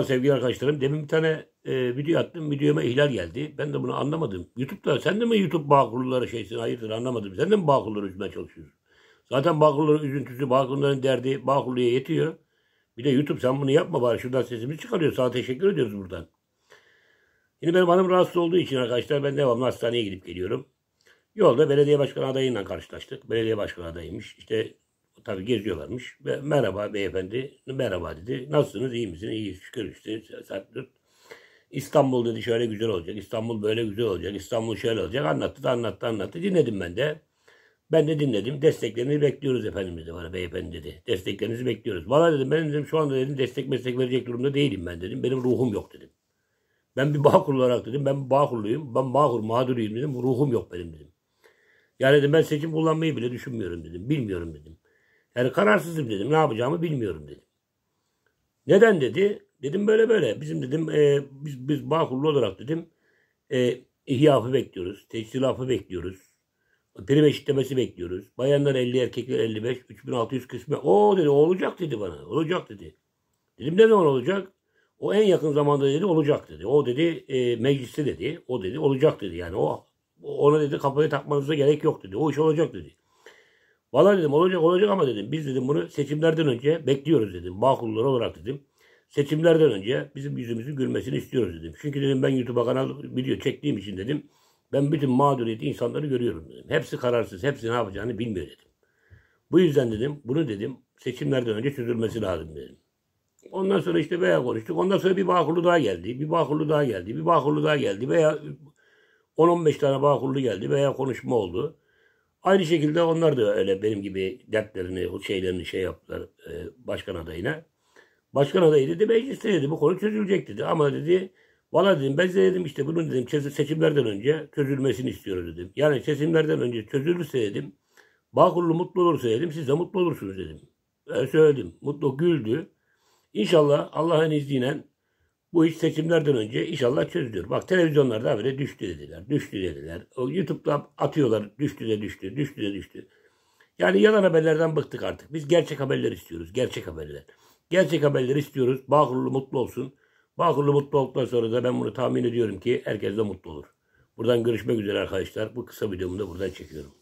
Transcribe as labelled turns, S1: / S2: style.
S1: Sevgili arkadaşlarım demin bir tane e, video attım. Videoma ihlal geldi. Ben de bunu anlamadım. YouTube'da sen de mi YouTube bağkurları şeysin? Hayırdır anlamadım. Sen de mi bağkurları üzmeye çalışıyorsun? Zaten bağkurların üzüntüsü, bağkurların derdi bağkurluya yetiyor. Bir de YouTube sen bunu yapma bari. Şuradan sesimizi çıkarıyor. Sana teşekkür ediyoruz buradan. Yine benim hanım rahatsız olduğu için arkadaşlar ben devamlı hastaneye gidip geliyorum. Yolda belediye başkanı adayıyla karşılaştık. Belediye başkanı adayıymış. İşte tabii geziyorlarmış. Ve merhaba beyefendi, merhaba dedi. Nasılsınız, iyi misiniz? İyi, şükür işte. Saat 4. İstanbul dedi şöyle güzel olacak, İstanbul böyle güzel olacak, İstanbul şöyle olacak. Anlattı da anlattı anlattı. Dinledim ben de. Ben de dinledim. Desteklerinizi bekliyoruz efendim dedi bana beyefendi dedi. Desteklerinizi bekliyoruz. Bana dedim ben dedim şu anda dedim destek meslek verecek durumda değilim ben dedim. Benim ruhum yok dedim. Ben bir Bağkur olarak dedim. Ben Bağkurluyum. Ben Bağkur mağduruyum dedim. Ruhum yok benim dedim. Yani dedim ben seçim kullanmayı bile düşünmüyorum dedim. Bilmiyorum dedim. Yani kararsızım dedim. Ne yapacağımı bilmiyorum dedim. Neden dedi? Dedim böyle böyle. Bizim dedim e, biz, biz Bağkurlu olarak dedim e, ihyafı bekliyoruz. Teçhilafı bekliyoruz. Prim eşitlemesi bekliyoruz. Bayanlar 50, erkekler 55, 3600 kısmı. O dedi olacak dedi bana. Olacak dedi. Dedim ne zaman olacak? O en yakın zamanda dedi olacak dedi. O dedi e, mecliste dedi. O dedi olacak dedi. Yani o ona dedi kafaya takmanıza gerek yok dedi. O iş olacak dedi. Vallahi dedim olacak olacak ama dedim biz dedim bunu seçimlerden önce bekliyoruz dedim. Makullar olarak dedim. Seçimlerden önce bizim yüzümüzün gülmesini istiyoruz dedim. Çünkü dedim ben YouTube'a kanal video çektiğim için dedim. Ben bütün mağduriyeti insanları görüyorum dedim. Hepsi kararsız, hepsi ne yapacağını bilmiyor dedim. Bu yüzden dedim bunu dedim seçimlerden önce çözülmesi lazım dedim. Ondan sonra işte veya konuştuk. Ondan sonra bir Bağkurlu daha geldi. Bir Bağkurlu daha geldi. Bir Bağkurlu daha geldi. Veya 10-15 tane Bağkurlu geldi. Veya konuşma oldu. Aynı şekilde onlar da öyle benim gibi dertlerini, şeylerini şey yaptılar e, başkan adayına. Başkan adayı dedi mecliste dedi bu konu çözülecek dedi. Ama dedi valla dedim ben de dedim işte bunun dedim seçimlerden önce çözülmesini istiyoruz dedim. Yani seçimlerden önce çözülürse dedim Bağkurlu mutlu olursa dedim siz de mutlu olursunuz dedim. Ben söyledim. Mutlu güldü. İnşallah Allah'ın izniyle bu iş seçimlerden önce inşallah çözülür. Bak televizyonlarda böyle düştü dediler, düştü dediler. O YouTube'da atıyorlar düştü de düştü, düştü de düştü. Yani yalan haberlerden bıktık artık. Biz gerçek haberler istiyoruz, gerçek haberler. Gerçek haberler istiyoruz. Bağkurlu mutlu olsun. Bağkurlu mutlu olduktan sonra da ben bunu tahmin ediyorum ki herkes de mutlu olur. Buradan görüşmek üzere arkadaşlar. Bu kısa videomu da buradan çekiyorum.